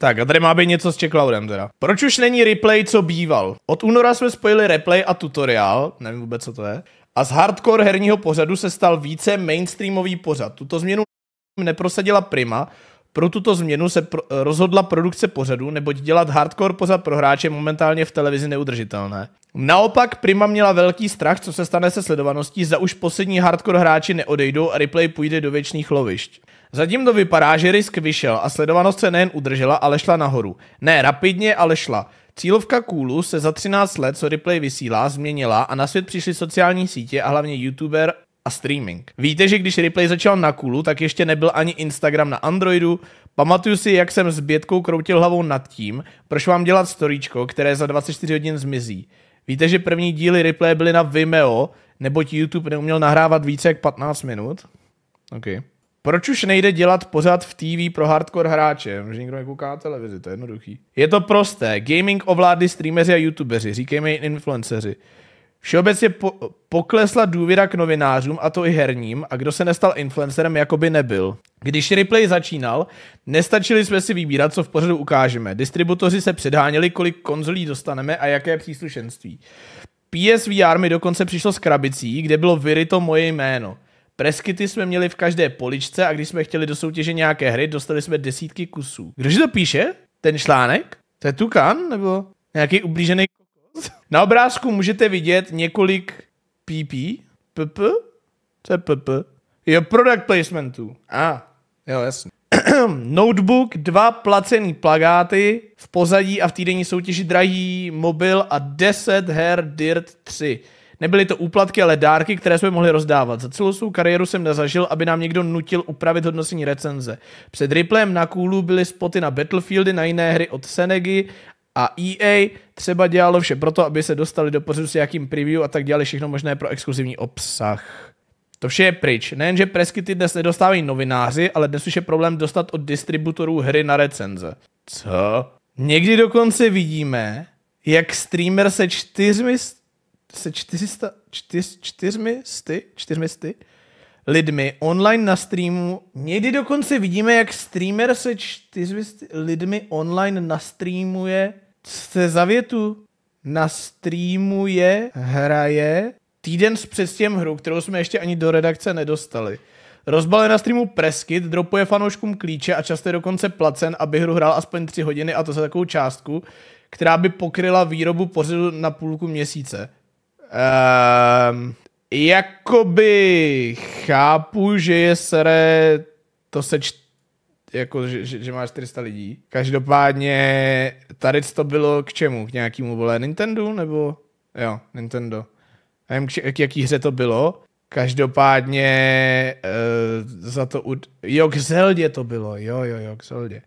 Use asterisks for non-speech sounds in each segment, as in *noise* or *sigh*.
Tak a tady má být něco s Checkloudem teda. Proč už není replay, co býval? Od února jsme spojili replay a tutoriál, nevím vůbec, co to je. A z hardcore herního pořadu se stal více mainstreamový pořad. Tuto změnu neprosadila Prima, pro tuto změnu se pro, rozhodla produkce pořadu, neboť dělat hardcore pořad pro hráče momentálně v televizi neudržitelné. Naopak Prima měla velký strach, co se stane se sledovaností, za už poslední hardcore hráči neodejdou a replay půjde do věčných lovišť. Zatím to vypadá, že risk vyšel a sledovanost se nejen udržela, ale šla nahoru. Ne rapidně, ale šla. Cílovka Kůlu se za 13 let, co replay vysílá, změnila a na svět přišly sociální sítě a hlavně youtuber a streaming. Víte, že když replay začal na kůlu, tak ještě nebyl ani Instagram na Androidu. Pamatuju si, jak jsem s Bětkou kroutil hlavou nad tím, proč vám dělat storíčko, které za 24 hodin zmizí. Víte, že první díly replay byly na Vimeo, neboť YouTube neuměl nahrávat více jak 15 minut? OK. Proč už nejde dělat pořád v TV pro hardcore hráče? Že někdo nekouká televizi, to je jednoduchý. Je to prosté. Gaming ovládli streameři a youtubeři, říkejme influenceři. Všeobecně po- poklesla důvěra k novinářům, a to i herním, a kdo se nestal influencerem, jako by nebyl. Když replay začínal, nestačili jsme si vybírat, co v pořadu ukážeme. Distributoři se předháněli, kolik konzolí dostaneme a jaké příslušenství. PSVR mi dokonce přišlo s krabicí, kde bylo vyryto moje jméno. Preskyty jsme měli v každé poličce a když jsme chtěli do soutěže nějaké hry, dostali jsme desítky kusů. Kdože to píše? Ten článek? To je Tukan? Nebo nějaký ublížený *laughs* Na obrázku můžete vidět několik PP, PP, co je PP? Jo, product placementů. A, ah, jo, jasně. *clears throat* Notebook, dva placený plagáty v pozadí a v týdenní soutěži drahý mobil a 10 her Dirt 3. Nebyly to úplatky, ale dárky, které jsme mohli rozdávat. Za celou svou kariéru jsem nezažil, aby nám někdo nutil upravit hodnocení recenze. Před Ripplem na kůlu byly spoty na Battlefieldy, na jiné hry od Senegy a EA třeba dělalo vše proto, aby se dostali do pořadu s nějakým preview a tak dělali všechno možné pro exkluzivní obsah. To vše je pryč. Nejenže preskyty dnes nedostávají novináři, ale dnes už je problém dostat od distributorů hry na recenze. Co? Někdy dokonce vidíme, jak streamer se čtyřmi se čtyřista... čtyř, čtyřmi sty, čtyřmi sty lidmi online na streamu. Někdy dokonce vidíme, jak streamer se čtyřmi lidmi online na streamuje se za větu na streamu je, hraje týden s předstěm hru, kterou jsme ještě ani do redakce nedostali. Rozbale na streamu Preskit, dropuje fanouškům klíče a často je dokonce placen, aby hru hrál aspoň 3 hodiny a to za takovou částku, která by pokryla výrobu pořadu na půlku měsíce. Ehm, jakoby chápu, že je sere to sečt jako, že, že, že má 400 lidí. Každopádně tady to bylo k čemu? K nějakému, vole, Nintendo nebo? Jo, Nintendo. Nevím, k, jaký hře to bylo. Každopádně e, za to... Ud... Jo, k Zeldě to bylo. Jo, jo, jo, k Zeldě.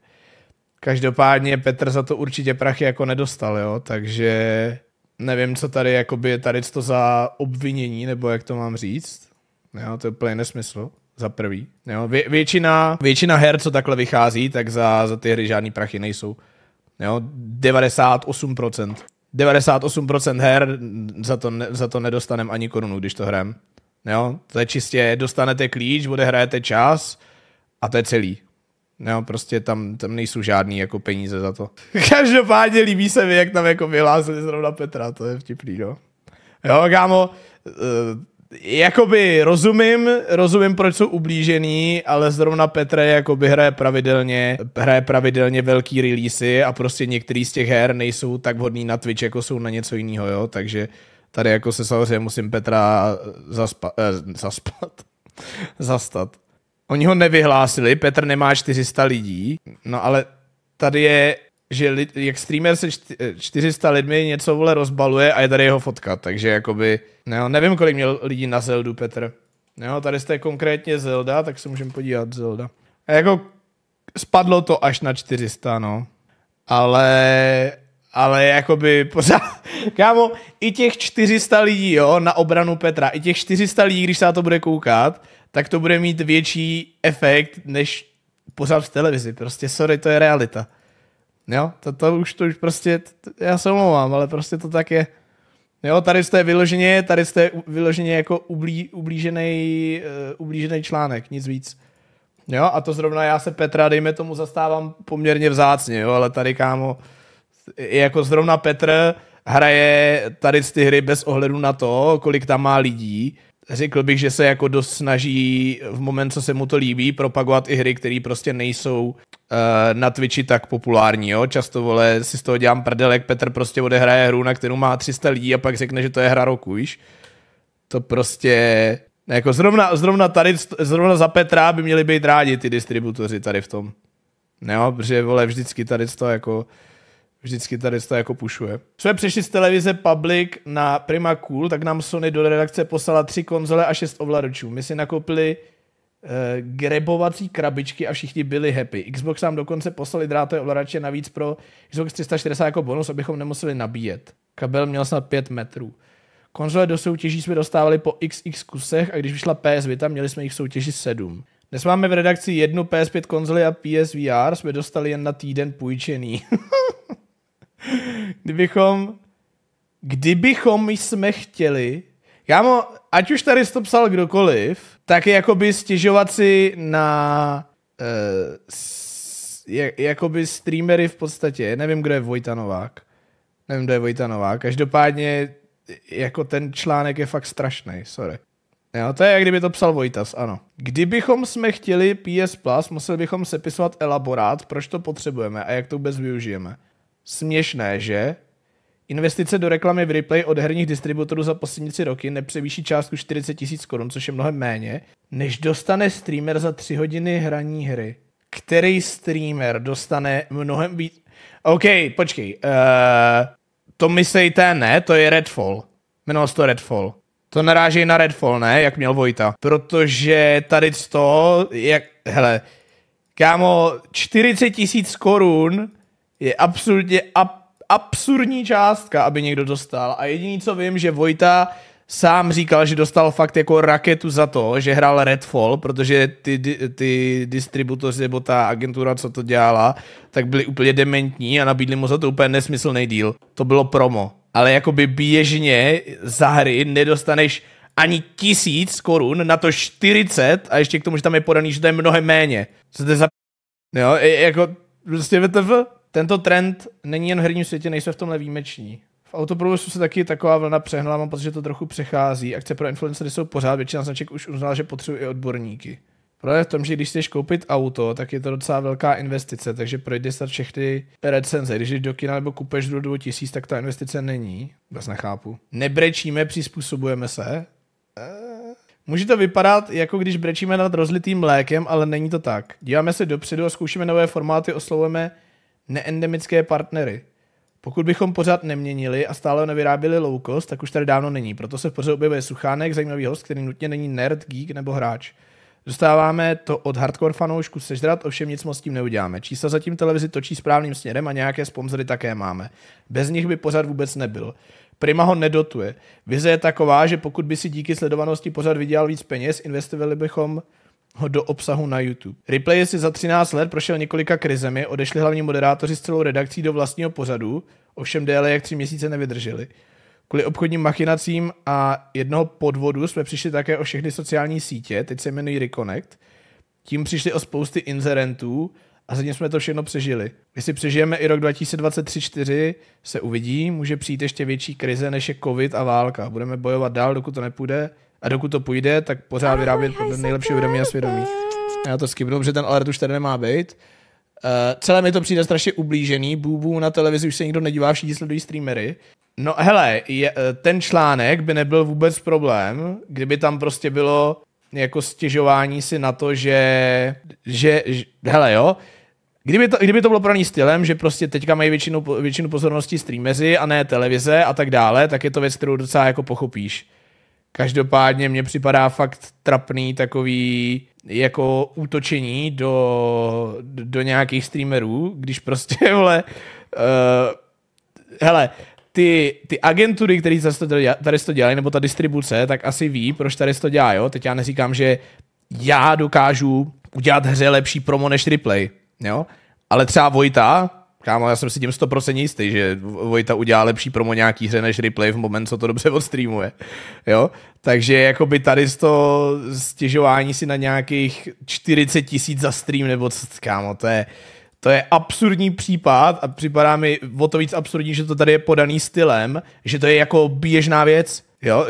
Každopádně Petr za to určitě prachy jako nedostal, jo, takže nevím, co tady jakoby tady to za obvinění, nebo jak to mám říct. Jo, to je úplně nesmysl za prvý. Jo? Vě- většina, většina her, co takhle vychází, tak za, za ty hry žádný prachy nejsou. Jo? 98%. 98% her za to, za to nedostanem ani korunu, když to hrem. Jo? To je čistě, dostanete klíč, odehrajete čas a to je celý. Jo, prostě tam, tam nejsou žádný jako peníze za to. *laughs* Každopádně líbí se mi, jak tam jako vyhlásili zrovna Petra, to je vtipný, no. Jo, kámo, eh, jakoby rozumím, rozumím, proč jsou ublížený, ale zrovna Petra jakoby hraje pravidelně, hraje pravidelně velký releasy a prostě některý z těch her nejsou tak vhodný na Twitch, jako jsou na něco jiného, jo, takže tady jako se samozřejmě musím Petra zaspa, eh, zaspat, *laughs* zastat. Oni ho nevyhlásili, Petr nemá 400 lidí, no ale tady je že lid, jak streamer se 400 eh, lidmi něco vole rozbaluje a je tady jeho fotka, takže jakoby, no, nevím, kolik měl lidí na Zeldu, Petr. No, tady jste konkrétně Zelda, tak se můžeme podívat Zelda. A jako spadlo to až na 400, no. Ale, ale jakoby pořád, *laughs* kámo, i těch 400 lidí, jo, na obranu Petra, i těch 400 lidí, když se na to bude koukat, tak to bude mít větší efekt, než pořád v televizi. Prostě sorry, to je realita. Jo, to, to už to už prostě, to, já se omlouvám, ale prostě to tak je. Jo, tady jste vyloženě, tady jste vyloženě jako ublí, ublížený, uh, eh, ublížený článek, nic víc. Jo, a to zrovna já se Petra, dejme tomu, zastávám poměrně vzácně, jo, ale tady kámo, jako zrovna Petr hraje tady z ty hry bez ohledu na to, kolik tam má lidí, řekl bych, že se jako dost snaží v moment, co se mu to líbí, propagovat i hry, které prostě nejsou uh, na Twitchi tak populární, jo. Často, vole, si z toho dělám prdelek, Petr prostě odehraje hru, na kterou má 300 lidí a pak řekne, že to je hra roku, víš. To prostě... Jako zrovna, zrovna tady, zrovna za Petra by měli být rádi ty distributoři tady v tom. Jo, no, protože, vole, vždycky tady to jako vždycky tady to jako pušuje. Jsme přešli z televize Public na Prima Cool, tak nám Sony do redakce poslala tři konzole a šest ovladačů. My si nakoupili uh, grebovací krabičky a všichni byli happy. Xbox nám dokonce poslali drátové ovladače navíc pro Xbox 360 jako bonus, abychom nemuseli nabíjet. Kabel měl snad 5 metrů. Konzole do soutěží jsme dostávali po XX kusech a když vyšla PS Vita, měli jsme jich v soutěži 7. Dnes máme v redakci jednu PS5 konzoli a PSVR, jsme dostali jen na týden půjčený. *laughs* kdybychom, kdybychom jsme chtěli, kámo, ať už tady to psal kdokoliv, tak je jakoby stěžovat si na uh, s, jak, jakoby streamery v podstatě. Nevím, kdo je Vojta Novák. Nevím, kdo je Vojta Novák. Každopádně jako ten článek je fakt strašný, sorry. Jo, to je, jak kdyby to psal Vojtas, ano. Kdybychom jsme chtěli PS Plus, museli bychom sepisovat elaborát, proč to potřebujeme a jak to vůbec využijeme. Směšné, že? Investice do reklamy v replay od herních distributorů za poslední tři roky nepřevýší částku 40 tisíc korun, což je mnohem méně, než dostane streamer za tři hodiny hraní hry. Který streamer dostane mnohem víc... OK, počkej. Uh, to myslíte ne, to je Redfall. Jmenoval se to Redfall. To naráží na Redfall, ne, jak měl Vojta. Protože tady to, jak, hele, kámo, 40 tisíc korun je absolutně ab, absurdní částka, aby někdo dostal. A jediný, co vím, že Vojta sám říkal, že dostal fakt jako raketu za to, že hrál Redfall, protože ty, ty, distributoři nebo ta agentura, co to dělala, tak byli úplně dementní a nabídli mu za to úplně nesmyslný deal. To bylo promo. Ale jakoby běžně za hry nedostaneš ani tisíc korun, na to 40 a ještě k tomu, že tam je podaný, že to je mnohem méně. Co to je za... Jo, jako prostě VTF, tento trend není jen v herním světě, nejsme v tomhle výjimeční. V autoprovozu se taky taková vlna přehnala, mám pocit, že to trochu přechází. Akce pro influencery jsou pořád, většina značek už uznala, že potřebují i odborníky. Problém v tom, že když chceš koupit auto, tak je to docela velká investice, takže projde se všechny recenze. Když jdeš do kina nebo kupeš do 2000, tak ta investice není. Vůbec nechápu. Nebrečíme, přizpůsobujeme se. Eh, může to vypadat, jako když brečíme nad rozlitým mlékem, ale není to tak. Díváme se dopředu a zkoušíme nové formáty, oslovujeme neendemické partnery. Pokud bychom pořád neměnili a stále nevyráběli loukost, tak už tady dávno není. Proto se pořád objevuje Suchánek, zajímavý host, který nutně není nerd, geek nebo hráč. Dostáváme to od hardcore fanoušku sežrat, ovšem nic moc s tím neuděláme. Čísla zatím televizi točí správným směrem a nějaké sponzory také máme. Bez nich by pořád vůbec nebyl. Prima ho nedotuje. Vize je taková, že pokud by si díky sledovanosti pořád vydělal víc peněz, investovali bychom ho do obsahu na YouTube. Replay si za 13 let prošel několika krizemi, odešli hlavní moderátoři s celou redakcí do vlastního pořadu, ovšem déle jak tři měsíce nevydrželi. Kvůli obchodním machinacím a jednoho podvodu jsme přišli také o všechny sociální sítě, teď se jmenují Reconnect. Tím přišli o spousty inzerentů a zatím jsme to všechno přežili. Jestli přežijeme i rok 2023 2024 se uvidí, může přijít ještě větší krize než je covid a válka. Budeme bojovat dál, dokud to nepůjde a dokud to půjde, tak pořád vyrábět podle nejlepšího vědomí a svědomí. Já to skipnu, protože ten alert už tady nemá být. Uh, celé mi to přijde strašně ublížený, bůbů na televizi už se nikdo nedívá, všichni sledují streamery. No hele, je, eh, ten článek by nebyl vůbec problém, kdyby tam prostě bylo jako stěžování si na to, že, že, že hele jo, Kdyby to, kdyby to bylo praný stylem, že prostě teďka mají většinu, většinu pozornosti streamezy a ne televize a tak dále, tak je to věc, kterou docela jako pochopíš. Každopádně mně připadá fakt trapný takový jako útočení do, do nějakých streamerů, když prostě, *laughs* vole, uh, hele, ty, ty agentury, které tady to dělají, nebo ta distribuce, tak asi ví, proč tady to dělá, jo? Teď já neříkám, že já dokážu udělat hře lepší promo než replay, jo? Ale třeba Vojta Kámo, já jsem si tím 100% jistý, že Vojta udělá lepší promo nějaký hře než replay v moment, co to dobře *laughs* odstreamuje. Jo? Takže jakoby tady z to stěžování si na nějakých 40 tisíc za stream, nebo co, kámo, to je, to je absurdní případ a připadá mi o to víc absurdní, že to tady je podaný stylem, že to je jako běžná věc, jo,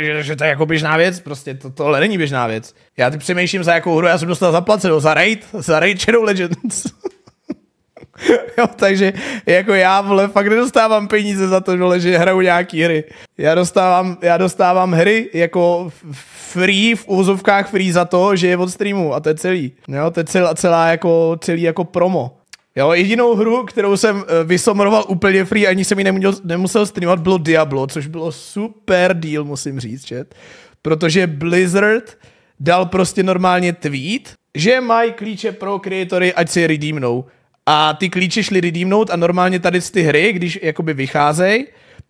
že, že to je jako běžná věc, prostě to, tohle není běžná věc. Já ty přemýšlím, za jakou hru já jsem dostal zaplaceno, za Raid, za Raid Shadow Legends. *laughs* *laughs* jo, takže jako já vole, fakt nedostávám peníze za to, vole, že hraju nějaký hry. Já dostávám, já dostávám hry jako free, v úzovkách free za to, že je od streamu a to je celý. No jo, to je celá, celá jako, celý jako promo. Jo, jedinou hru, kterou jsem eh, vysomroval úplně free, ani jsem ji nemusel, nemusel streamovat, bylo Diablo, což bylo super deal, musím říct, čet. Protože Blizzard dal prostě normálně tweet, že mají klíče pro kreatory, ať si je redeemnou a ty klíče šly redeemnout a normálně tady z ty hry, když jakoby vycházejí,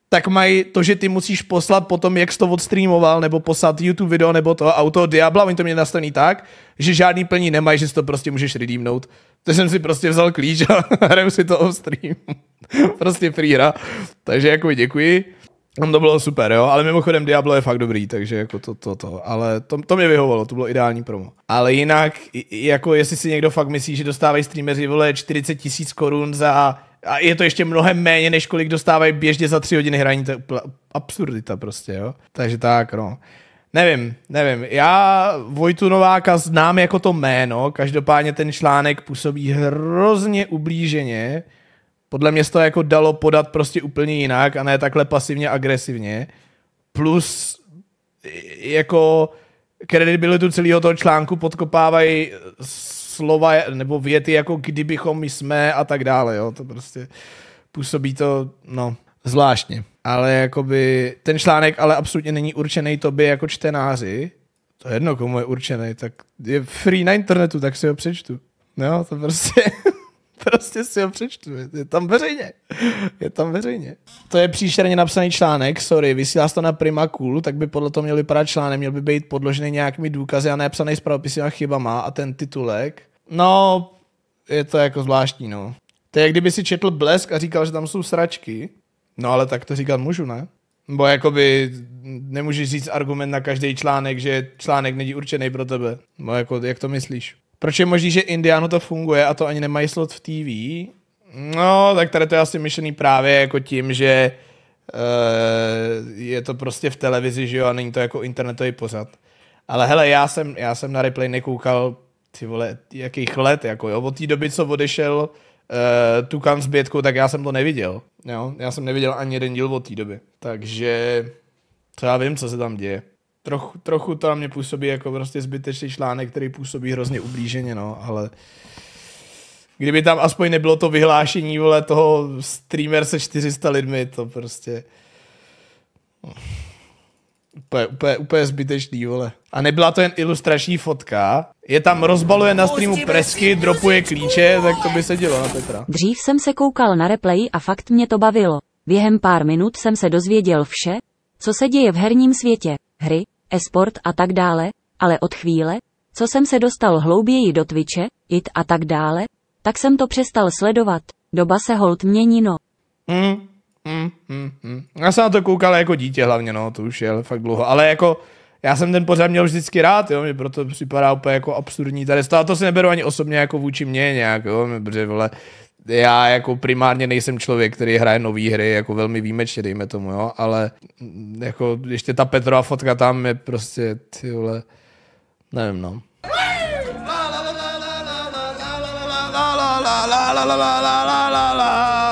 tak mají to, že ty musíš poslat potom, jak jsi to odstreamoval, nebo poslat YouTube video, nebo to auto Diabla, oni to mě nastaví tak, že žádný plní nemají, že si to prostě můžeš redeemnout. To jsem si prostě vzal klíč a *laughs* hraju si to off stream. *laughs* prostě free hra. Takže jako děkuji. Tam no, to bylo super, jo, ale mimochodem Diablo je fakt dobrý, takže jako to, to, to, ale to, to mě vyhovovalo, to bylo ideální promo. Ale jinak, jako jestli si někdo fakt myslí, že dostávají streameři, vole, 40 tisíc korun za a je to ještě mnohem méně, než kolik dostávají běžně za tři hodiny hraní, to je absurdita prostě, jo. Takže tak, no. Nevím, nevím. Já Vojtu Nováka znám jako to jméno, každopádně ten článek působí hrozně ublíženě podle mě se to jako dalo podat prostě úplně jinak a ne takhle pasivně agresivně. Plus jako kredibilitu celého toho článku podkopávají slova nebo věty jako kdybychom my jsme a tak dále, jo. To prostě působí to, no, zvláštně. Ale jakoby ten článek ale absolutně není určený tobě jako čtenáři. To je jedno, komu je určený, tak je free na internetu, tak si ho přečtu. No, to prostě... *laughs* *laughs* Prostě si ho přečtu, je tam veřejně. Je tam veřejně. To je příšerně napsaný článek, sorry, vysílá se to na Prima Cool, tak by podle toho měl vypadat článek, měl by být podložený nějakými důkazy a psaný s pravopisnými chybama a ten titulek. No, je to jako zvláštní, no. To je, kdyby si četl Blesk a říkal, že tam jsou sračky. No ale tak to říkat můžu, ne? Bo jakoby nemůžeš říct argument na každý článek, že článek není určený pro tebe. No jako, jak to myslíš? Proč je možný, že Indiánu to funguje a to ani nemají slot v TV? No, tak tady to je asi myšlený právě jako tím, že uh, je to prostě v televizi, že jo, a není to jako internetový pořad. Ale hele, já jsem, já jsem na replay nekoukal ty vole, jakých let, jako jo, od té doby, co odešel uh, Tukan s Bětkou, tak já jsem to neviděl, jo, já jsem neviděl ani jeden díl od té doby, takže to já vím, co se tam děje trochu, trochu to na mě působí jako prostě zbytečný článek, který působí hrozně ublíženě, no, ale kdyby tam aspoň nebylo to vyhlášení, vole, toho streamer se 400 lidmi, to prostě... No. Úplně, úplně, úplně zbytečný, vole. A nebyla to jen ilustrační fotka. Je tam rozbaluje na streamu presky, dropuje klíče, tak to by se dělo na no, Petra. Dřív jsem se koukal na replay a fakt mě to bavilo. Během pár minut jsem se dozvěděl vše, co se děje v herním světě. Hry, esport a tak dále, ale od chvíle, co jsem se dostal hlouběji do Twitche, it a tak dále, tak jsem to přestal sledovat. Doba se holt mění, no. Mm, mm, mm, mm. Já jsem na to koukal jako dítě hlavně, no, to už je fakt dlouho, ale jako já jsem ten pořád měl vždycky rád, jo, mě proto připadá úplně jako absurdní tady to, to si neberu ani osobně jako vůči mně nějak, jo, protože vole, já jako primárně nejsem člověk, který hraje nové hry, jako velmi výjimečně, dejme tomu, jo, ale jako ještě ta Petrova fotka tam je prostě, ty vole, nevím, no. La la la la la la la la la la la la la la la la la